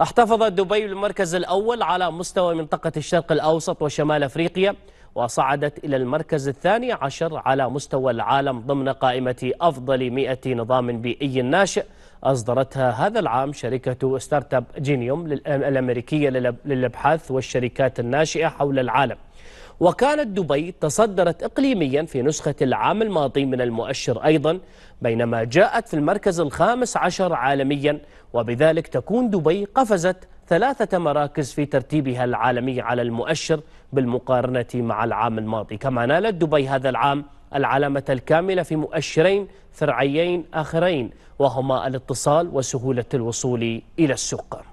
احتفظت دبي بالمركز الأول على مستوى منطقة الشرق الأوسط وشمال أفريقيا وصعدت إلى المركز الثاني عشر على مستوى العالم ضمن قائمة أفضل 100 نظام بيئي ناشئ أصدرتها هذا العام شركة ستارت اب جينيوم الأمريكية للأبحاث والشركات الناشئة حول العالم وكانت دبي تصدرت إقليميا في نسخة العام الماضي من المؤشر أيضا بينما جاءت في المركز الخامس عشر عالميا وبذلك تكون دبي قفزت ثلاثة مراكز في ترتيبها العالمي على المؤشر بالمقارنة مع العام الماضي كما نالت دبي هذا العام العلامة الكاملة في مؤشرين فرعيين آخرين وهما الاتصال وسهولة الوصول إلى السوق